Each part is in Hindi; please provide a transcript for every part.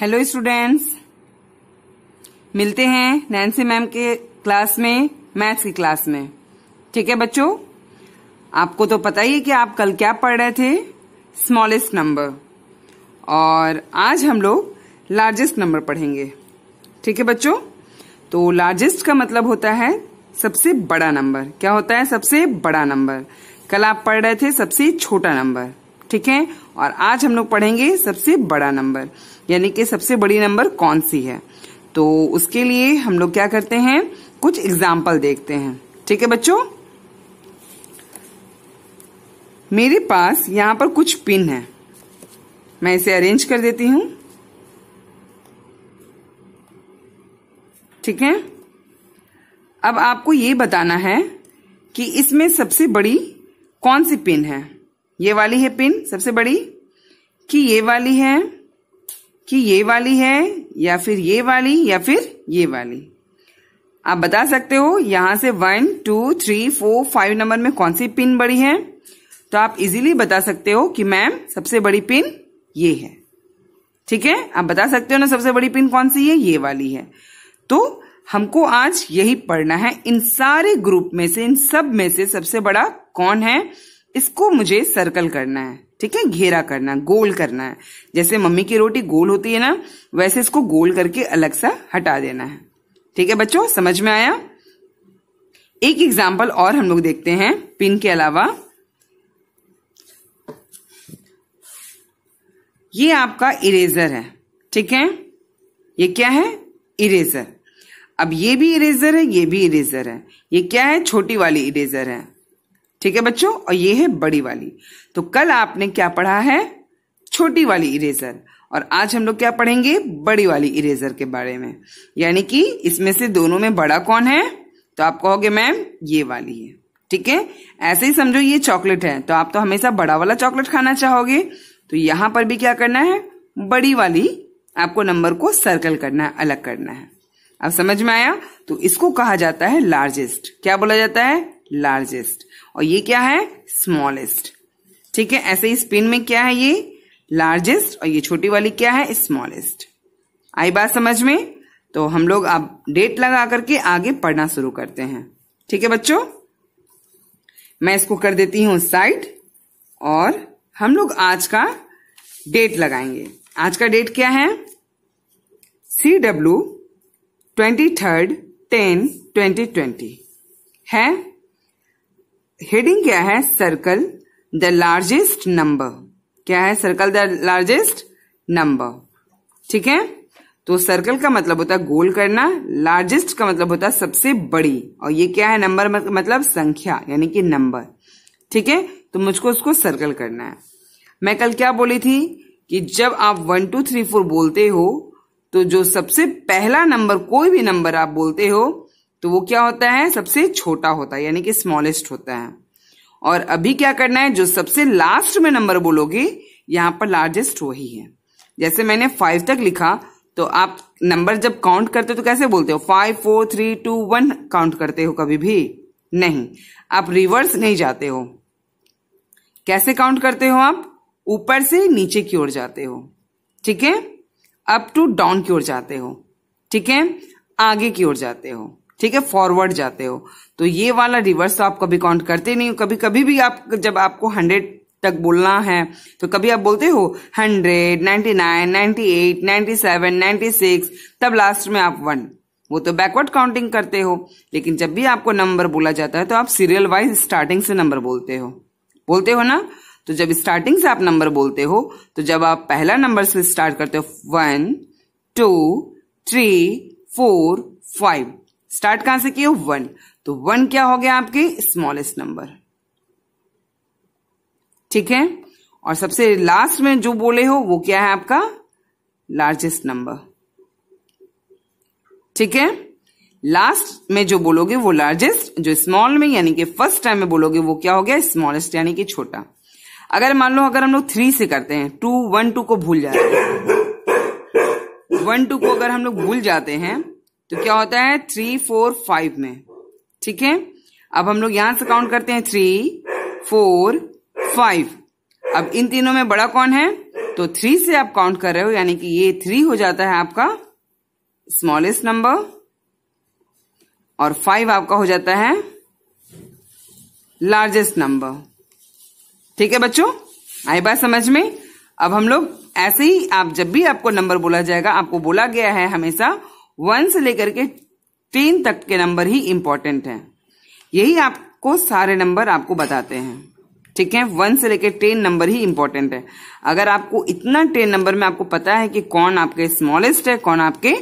हेलो स्टूडेंट्स मिलते हैं नैन्सी मैम के क्लास में मैथ्स की क्लास में ठीक है बच्चों आपको तो पता ही है कि आप कल क्या पढ़ रहे थे स्मॉलेस्ट नंबर और आज हम लोग लार्जेस्ट नंबर पढ़ेंगे ठीक है बच्चों तो लार्जेस्ट का मतलब होता है सबसे बड़ा नंबर क्या होता है सबसे बड़ा नंबर कल आप पढ़ रहे थे सबसे छोटा नंबर ठीक है और आज हम लोग पढ़ेंगे सबसे बड़ा नंबर यानी कि सबसे बड़ी नंबर कौन सी है तो उसके लिए हम लोग क्या करते हैं कुछ एग्जाम्पल देखते हैं ठीक है बच्चों मेरे पास यहां पर कुछ पिन है मैं इसे अरेंज कर देती हूं ठीक है अब आपको ये बताना है कि इसमें सबसे बड़ी कौन सी पिन है ये वाली है पिन सबसे बड़ी कि ये वाली है कि ये वाली है या फिर ये वाली या फिर ये वाली आप बता सकते हो यहां से one two three four five number में कौन सी पिन बड़ी है तो आप इजीली बता सकते हो कि मैम सबसे बड़ी पिन ये है ठीक है आप बता सकते हो ना सबसे बड़ी पिन कौन सी है ये वाली है तो हमको आज यही पढ़ना है इन सारे ग्रुप में से इन सब में से सबसे बड़ा कौन है इसको मुझे सर्कल करना है ठीक है घेरा करना गोल करना है जैसे मम्मी की रोटी गोल होती है ना वैसे इसको गोल करके अलग सा हटा देना है ठीक है बच्चों समझ में आया एक एग्जाम्पल और हम लोग देखते हैं पिन के अलावा ये आपका इरेजर है ठीक है ये क्या है इरेजर अब ये भी इरेजर है ये भी इरेजर है ये क्या है छोटी वाली इरेजर है ठीक है बच्चों और ये है बड़ी वाली तो कल आपने क्या पढ़ा है छोटी वाली इरेजर और आज हम लोग क्या पढ़ेंगे बड़ी वाली इरेजर के बारे में यानी कि इसमें से दोनों में बड़ा कौन है तो आप कहोगे मैम ये वाली है ठीक है ऐसे ही समझो ये चॉकलेट है तो आप तो हमेशा बड़ा वाला चॉकलेट खाना चाहोगे तो यहां पर भी क्या करना है बड़ी वाली आपको नंबर को सर्कल करना है अलग करना है अब समझ में आया तो इसको कहा जाता है लार्जेस्ट क्या बोला जाता है लार्जेस्ट और ये क्या है स्मॉलेस्ट ठीक है ऐसे ही स्पिन में क्या है ये लार्जेस्ट और ये छोटी वाली क्या है स्मॉलेस्ट आई बात समझ में तो हम लोग अब डेट लगा करके आगे पढ़ना शुरू करते हैं ठीक है बच्चों मैं इसको कर देती हूं साइड और हम लोग आज का डेट लगाएंगे आज का डेट क्या है C W twenty third ten twenty twenty है हेडिंग क्या है सर्कल द लार्जेस्ट नंबर क्या है सर्कल द लार्जेस्ट नंबर ठीक है तो सर्कल का मतलब होता है गोल करना लार्जेस्ट का मतलब होता है सबसे बड़ी और ये क्या है नंबर मतलब संख्या यानी कि नंबर ठीक है तो मुझको उसको सर्कल करना है मैं कल क्या बोली थी कि जब आप वन टू थ्री फोर बोलते हो तो जो सबसे पहला नंबर कोई भी नंबर आप बोलते हो तो वो क्या होता है सबसे छोटा होता है यानी कि स्मॉलेस्ट होता है और अभी क्या करना है जो सबसे लास्ट में नंबर बोलोगे यहाँ पर लार्जेस्ट वही है जैसे मैंने फाइव तक लिखा तो आप नंबर जब काउंट करते हो तो कैसे बोलते हो five four three two one count करते हो कभी भी नहीं आप रिवर्स नहीं जाते हो कैसे काउंट करते हो आप ऊपर से नीचे की ओर जाते हो ठीक है अप टू डाउन की ओर जाते हो ठीक है आगे की ओर जाते हो ठीक है फॉरवर्ड जाते हो तो ये वाला रिवर्स तो आप कभी काउंट करते नहीं हो कभी कभी भी आप जब आपको हंड्रेड तक बोलना है तो कभी आप बोलते हो hundred ninety nine ninety eight ninety seven ninety six तब लास्ट में आप वन वो तो बैकवर्ड काउंटिंग करते हो लेकिन जब भी आपको नंबर बोला जाता है तो आप सीरियल वाइज स्टार्टिंग से नंबर बोलते हो बोलते हो ना तो जब स्टार्टिंग से आप नंबर बोलते हो तो जब आप पहला नंबर से स्टार्ट करते हो one two three four five start कहां से किए वन तो वन क्या हो गया आपके स्मॉलेस्ट नंबर ठीक है और सबसे लास्ट में जो बोले हो वो क्या है आपका लार्जेस्ट नंबर ठीक है लास्ट में जो बोलोगे वो लार्जेस्ट जो स्मॉल में यानी कि फर्स्ट टाइम में बोलोगे वो क्या हो गया स्मॉलेस्ट यानी कि छोटा अगर मान लो अगर हम लोग थ्री से करते हैं टू वन टू को भूल जाते हैं वन टू को अगर हम लोग भूल जाते हैं तो क्या होता है थ्री फोर फाइव में ठीक है अब हम लोग यहां से काउंट करते हैं थ्री फोर फाइव अब इन तीनों में बड़ा कौन है तो थ्री से आप काउंट कर रहे हो यानी कि ये थ्री हो जाता है आपका स्मॉलेस्ट नंबर और फाइव आपका हो जाता है लार्जेस्ट नंबर ठीक है बच्चों आई बात समझ में अब हम लोग ऐसे ही आप जब भी आपको नंबर बोला जाएगा आपको बोला गया है हमेशा वन से लेकर के टेन तक के नंबर ही इंपॉर्टेंट हैं यही आपको सारे नंबर आपको बताते हैं ठीक है वन से लेकर टेन नंबर ही इंपॉर्टेंट है अगर आपको इतना टेन नंबर में आपको पता है कि कौन आपके स्मॉलेस्ट है कौन आपके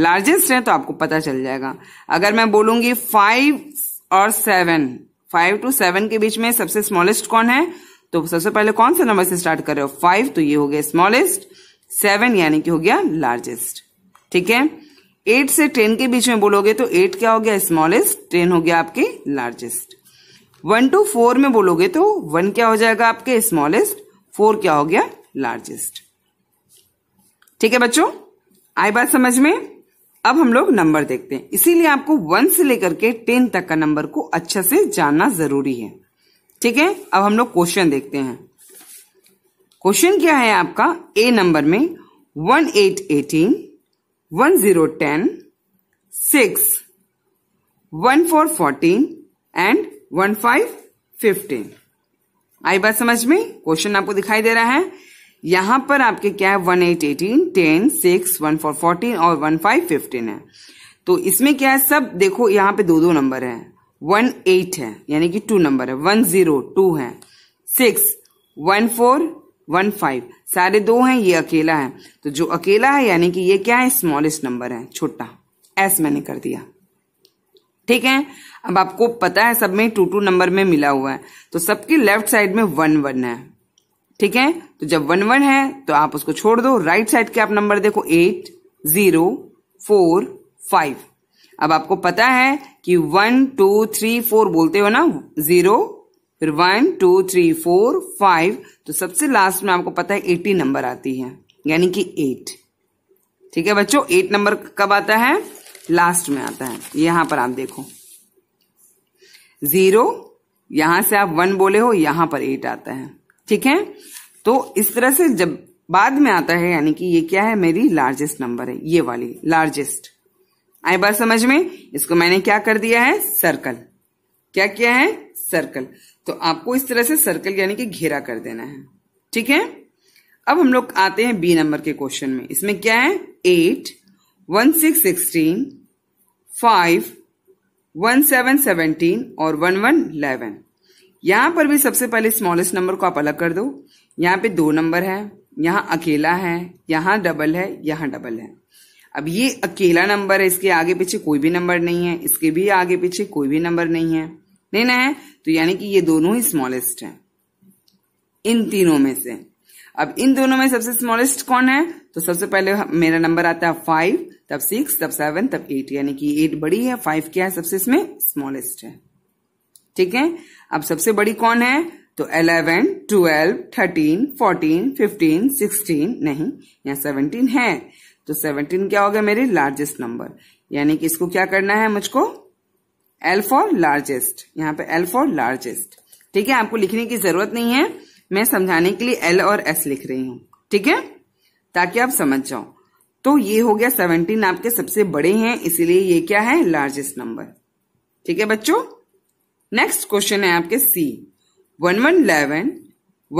लार्जेस्ट है तो आपको पता चल जाएगा अगर मैं बोलूंगी फाइव और सेवन फाइव टू सेवन के बीच में सबसे स्मॉलेस्ट कौन है तो सबसे पहले कौन से नंबर से स्टार्ट कर रहे हो फाइव तो ये हो गया स्मॉलेस्ट सेवन यानी कि हो गया लार्जेस्ट ठीक है एट से टेन के बीच में बोलोगे तो एट क्या हो गया स्मॉलेस्ट टेन हो गया आपके लार्जेस्ट वन टू फोर में बोलोगे तो वन क्या हो जाएगा आपके स्मॉलेस्ट फोर क्या हो गया लार्जेस्ट ठीक है बच्चों आई बात समझ में अब हम लोग नंबर देखते हैं इसीलिए आपको वन से लेकर के टेन तक का नंबर को अच्छा से जानना जरूरी है ठीक है अब हम लोग क्वेश्चन देखते हैं क्वेश्चन क्या है आपका ए नंबर में one eight eighteen one zero ten six one four fourteen and one five fifteen आई बात समझ में क्वेश्चन आपको दिखाई दे रहा है यहां पर आपके क्या है one eight eighteen ten six one four fourteen और वन फाइव फिफ्टीन है तो इसमें क्या है सब देखो यहाँ पे दो दो नंबर है वन एट है यानी कि टू नंबर है वन जीरो टू है six one four one five सारे दो हैं ये अकेला है तो जो अकेला है यानी कि ये क्या है स्मॉलेस्ट नंबर है छोटा एस मैंने कर दिया ठीक है अब आपको पता है सब में टू टू नंबर में मिला हुआ है तो सबके लेफ्ट साइड में वन वन है ठीक है तो जब वन वन है तो आप उसको छोड़ दो राइट साइड के आप नंबर देखो एट जीरो फोर फाइव अब आपको पता है कि वन टू थ्री फोर बोलते हो ना जीरो फिर one two three four five तो सबसे लास्ट में आपको पता है एटी नंबर आती है यानी कि एट ठीक है बच्चों एट नंबर कब आता है लास्ट में आता है यहां पर आप देखो जीरो यहां से आप वन बोले हो यहां पर एट आता है ठीक है तो इस तरह से जब बाद में आता है यानी कि ये क्या है मेरी लार्जेस्ट नंबर है ये वाली लार्जेस्ट आई बात समझ में इसको मैंने क्या कर दिया है सर्कल क्या किया है सर्कल तो आपको इस तरह से सर्कल यानी कि घेरा कर देना है ठीक है अब हम लोग आते हैं बी नंबर के क्वेश्चन में इसमें क्या है eight one six sixteen five one seven seventeen और वन वन इलेवन यहां पर भी सबसे पहले स्मॉलेस्ट नंबर को आप अलग कर दो यहाँ पे दो नंबर है यहां अकेला है यहाँ डबल है यहां डबल है अब ये अकेला नंबर है इसके आगे पीछे कोई भी नंबर नहीं है इसके भी आगे पीछे कोई भी नंबर नहीं है लेना है तो यानी कि ये दोनों ही स्मॉलेस्ट हैं इन तीनों में से अब इन दोनों में सबसे स्मॉलेस्ट कौन है तो सबसे पहले मेरा नंबर आता है फाइव तब सिक्स तब सेवन तब एट यानी कि एट बड़ी है फाइव क्या है सबसे इसमें स्मॉलेस्ट है ठीक है अब सबसे बड़ी कौन है तो eleven twelve thirteen fourteen fifteen sixteen नहीं यहाँ सेवनटीन है तो सेवनटीन क्या होगा मेरे लार्जेस्ट नंबर यानी कि इसको क्या करना है मुझको एल फॉर लार्जेस्ट यहाँ पे एल फॉर लार्जेस्ट ठीक है आपको लिखने की जरूरत नहीं है मैं समझाने के लिए एल और एस लिख रही हूँ ठीक है ताकि आप समझ जाओ तो ये हो गया सेवनटीन आपके सबसे बड़े हैं इसीलिए ये क्या है लार्जेस्ट नंबर ठीक है बच्चों नेक्स्ट क्वेश्चन है आपके C one one eleven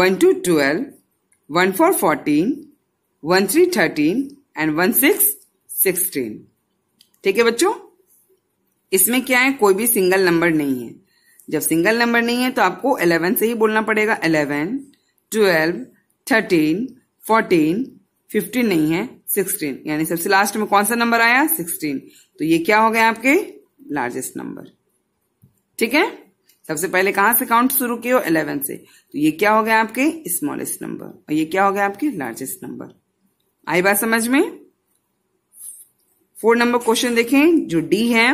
one two twelve one four fourteen one three thirteen and one six sixteen ठीक है बच्चों इसमें क्या है कोई भी सिंगल नंबर नहीं है जब सिंगल नंबर नहीं है तो आपको एलेवन से ही बोलना पड़ेगा eleven twelve thirteen fourteen fifteen नहीं है सिक्सटीन यानी सबसे लास्ट में कौन सा नंबर आया सिक्सटीन तो ये क्या हो गए आपके लार्जेस्ट नंबर ठीक है सबसे पहले कहां से काउंट शुरू किया इलेवन से तो ये क्या हो गया आपके स्मॉलेस्ट नंबर और ये क्या हो गया आपके लार्जेस्ट नंबर आई बात समझ में फोर नंबर क्वेश्चन देखें जो डी है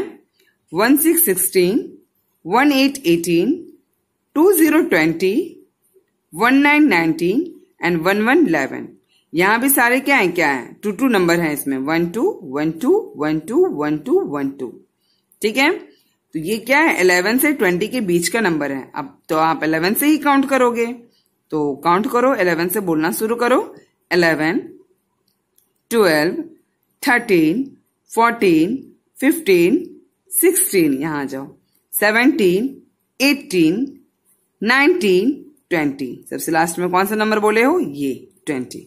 one six sixteen one eight eighteen two zero twenty one nine nineteen and one one eleven यहाँ भी सारे क्या हैं क्या हैं टू टू नंबर हैं इसमें one two one two one two one two one two ठीक है तो ये क्या है इलेवन से ट्वेंटी के बीच का नंबर है अब तो आप इलेवन से ही काउंट करोगे तो काउंट करो इलेवन से बोलना शुरू करो eleven twelve thirteen fourteen fifteen sixteen यहाँ आ जाओ सेवनटीन एटीन नाइनटीन ट्वेंटी सबसे लास्ट में कौन सा नंबर बोले हो ये ट्वेंटी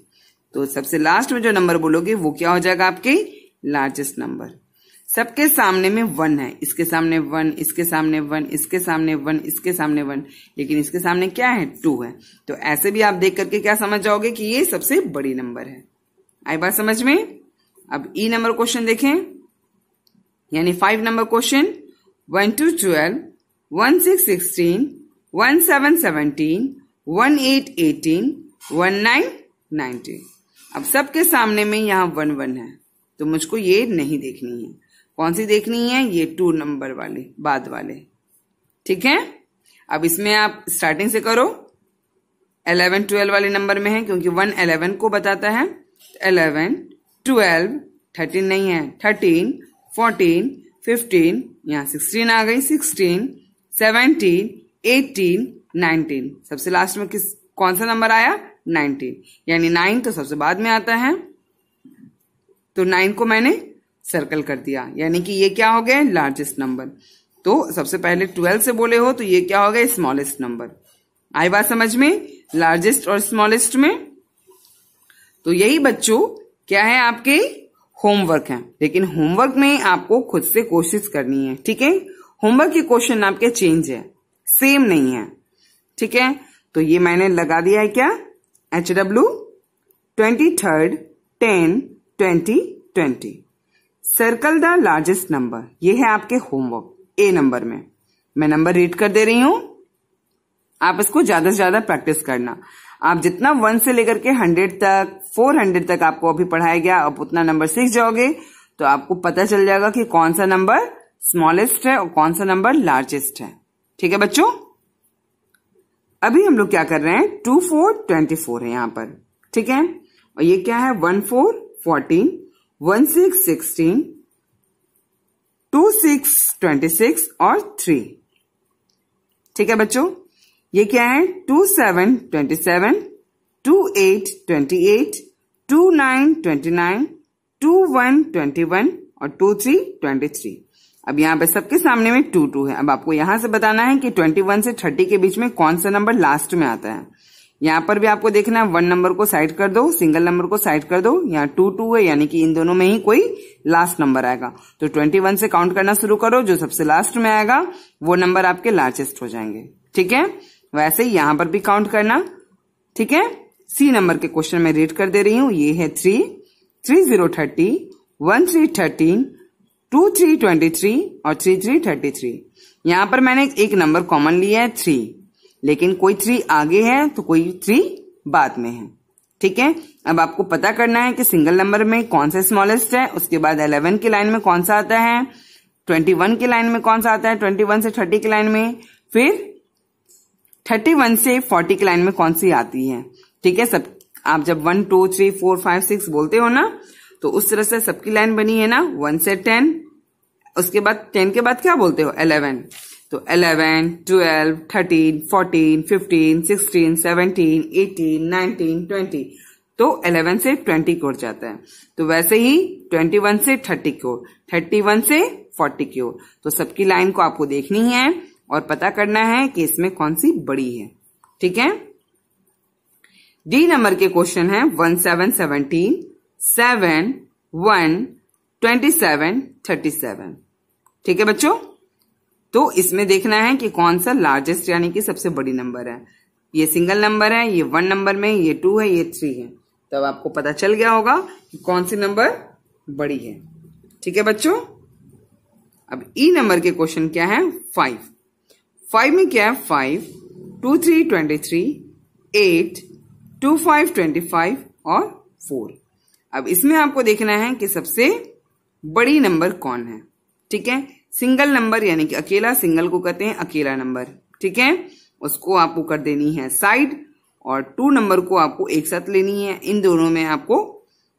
तो सबसे लास्ट में जो नंबर बोलोगे वो क्या हो जाएगा आपके लार्जेस्ट नंबर सबके सामने में वन है इसके सामने वन इसके सामने वन इसके सामने वन इसके सामने वन लेकिन इसके सामने क्या है टू है तो ऐसे भी आप देख करके क्या समझ जाओगे कि ये सबसे बड़ी नंबर है आई बात समझ में अब ई नंबर क्वेश्चन देखें यानी five number question one two twelve one six sixteen one seven seventeen one eight eighteen one nine nineteen अब सबके सामने में यहाँ वन वन है तो मुझको ये नहीं देखनी है कौन सी देखनी है ये टू नंबर वाले बाद वाले ठीक है अब इसमें आप स्टार्टिंग से करो एलेवन ट्वेल्व वाले नंबर में है क्योंकि वन एलेवन को बताता है एलेवन ट्वेल्व थर्टीन नहीं है थर्टीन फोर्टीन फिफ्टीन यहाँ सिक्सटीन आ गई सिक्सटीन सेवनटीन एटीन नाइनटीन सबसे लास्ट में किस कौन सा नंबर आया नाइनटीन यानी नाइन तो सबसे बाद में आता है तो नाइन को मैंने सर्कल कर दिया यानी कि ये क्या हो गए लार्जेस्ट नंबर तो सबसे पहले ट्वेल्व से बोले हो तो ये क्या हो गए स्मॉलेस्ट नंबर आई बात समझ में लार्जेस्ट और स्मॉलेस्ट में तो यही बच्चों क्या है आपके होमवर्क है लेकिन होमवर्क में आपको खुद से कोशिश करनी है ठीक है होमवर्क के क्वेश्चन आपके चेंज है सेम नहीं है ठीक है तो ये मैंने लगा दिया है क्या H W twenty third ten twenty twenty circle the largest number ये है आपके होमवर्क ए नंबर में मैं नंबर रीड कर दे रही हूं आप इसको ज्यादा से ज्यादा प्रैक्टिस करना आप जितना वन से लेकर के हंड्रेड तक फोर हंड्रेड तक आपको अभी पढ़ाया गया आप उतना नंबर सीख जाओगे तो आपको पता चल जाएगा कि कौन सा नंबर स्मॉलेस्ट है और कौन सा नंबर लार्जेस्ट है ठीक है बच्चों अभी हम लोग क्या कर रहे हैं टू फोर ट्वेंटी फोर है यहां पर ठीक है और ये क्या है one four fourteen one six sixteen two six twenty six और थ्री ठीक है बच्चों ये क्या है two seven twenty seven two eight twenty eight two nine twenty nine two one twenty one और टू थ्री ट्वेंटी थ्री अब यहाँ पे सबके सामने में टू टू है अब आपको यहां से बताना है कि ट्वेंटी वन से थर्टी के बीच में कौन सा नंबर लास्ट में आता है यहाँ पर भी आपको देखना है वन नंबर को साइड कर दो सिंगल नंबर को साइड कर दो यहाँ टू टू है यानी कि इन दोनों में ही कोई लास्ट नंबर आएगा तो ट्वेंटी वन से काउंट करना शुरू करो जो सबसे लास्ट में आएगा वो नंबर आपके लार्जेस्ट हो जाएंगे ठीक है वैसे यहां पर भी काउंट करना ठीक है सी नंबर के क्वेश्चन में रीड कर दे रही हूं ये है three three zero thirty one three thirteen two three twenty three और थ्री थ्री थर्टी थ्री यहां पर मैंने एक नंबर कॉमन लिया है थ्री लेकिन कोई थ्री आगे है तो कोई थ्री बाद में है ठीक है अब आपको पता करना है कि सिंगल नंबर में कौन सा स्मॉलेस्ट है उसके बाद इलेवन के लाइन में कौन सा आता है ट्वेंटी वन के लाइन में कौन सा आता है ट्वेंटी वन से थर्टी के लाइन में फिर थर्टी वन से फोर्टी की लाइन में कौन सी आती है ठीक है सब आप जब one two three four five six बोलते हो ना तो उस तरह से सबकी लाइन बनी है ना वन से टेन उसके बाद टेन के बाद क्या बोलते हो अलेवन तो eleven twelve thirteen fourteen fifteen sixteen seventeen eighteen nineteen twenty तो 11 से 20 की ओर जाता है तो वैसे ही 21 से 30 की ओर 31 से 40 की ओर तो सबकी लाइन को आपको देखनी है और पता करना है कि इसमें कौन सी बड़ी है ठीक है डी नंबर के क्वेश्चन है one seven seventeen seven one twenty seven thirty seven ठीक है बच्चों तो इसमें देखना है कि कौन सा लार्जेस्ट यानी कि सबसे बड़ी नंबर है ये सिंगल नंबर है ये वन नंबर में ये टू है ये थ्री है तब आपको पता चल गया होगा कि कौन सी नंबर बड़ी है ठीक है बच्चों अब ई e नंबर के क्वेश्चन क्या है फाइव फाइव में क्या है five two three twenty three eight two five twenty five और फोर अब इसमें आपको देखना है कि सबसे बड़ी नंबर कौन है ठीक है सिंगल नंबर यानी कि अकेला सिंगल को कहते हैं अकेला नंबर ठीक है उसको आपको कर देनी है साइड और टू नंबर को आपको एक साथ लेनी है इन दोनों में आपको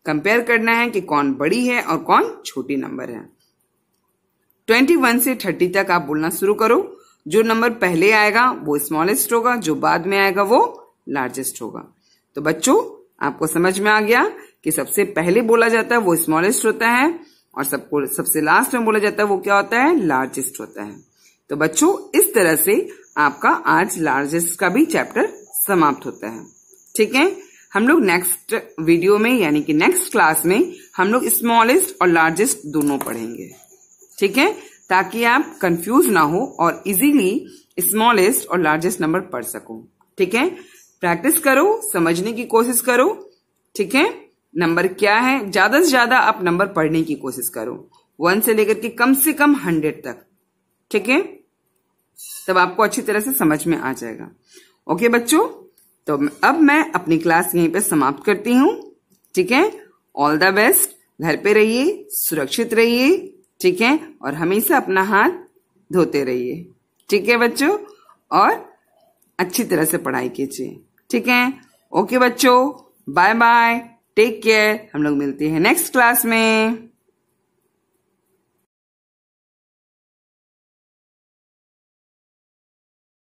कंपेयर करना है कि कौन बड़ी है और कौन छोटी नंबर है ट्वेंटी वन से थर्टी तक आप बोलना शुरू करो जो नंबर पहले आएगा वो स्मॉलेस्ट होगा जो बाद में आएगा वो लार्जेस्ट होगा तो बच्चों आपको समझ में आ गया कि सबसे पहले बोला जाता है वो स्मॉलेस्ट होता है और सबको सबसे लास्ट में बोला जाता है वो क्या होता है लार्जेस्ट होता है तो बच्चों इस तरह से आपका आज लार्जेस्ट का भी चैप्टर समाप्त होता है ठीक है हम लोग नेक्स्ट वीडियो में यानी कि नेक्स्ट क्लास में हम लोग स्मॉलेस्ट और लार्जेस्ट दोनों पढ़ेंगे ठीक है ताकि आप कंफ्यूज ना हो और इजीली स्मॉलेस्ट और लार्जेस्ट नंबर पढ़ सको ठीक है प्रैक्टिस करो समझने की कोशिश करो ठीक है नंबर क्या है ज्यादा से ज्यादा आप नंबर पढ़ने की कोशिश करो वन से लेकर के कम से कम हंड्रेड तक ठीक है तब आपको अच्छी तरह से समझ में आ जाएगा ओके बच्चों तो अब मैं अपनी क्लास यहीं पे समाप्त करती हूँ ठीक है ऑल द बेस्ट घर पे रहिए सुरक्षित रहिए ठीक है और हमेशा अपना हाथ धोते रहिए ठीक है बच्चों और अच्छी तरह से पढ़ाई कीजिए ठीक है ओके बच्चों बाय बाय टेक केयर हम लोग मिलते हैं नेक्स्ट क्लास में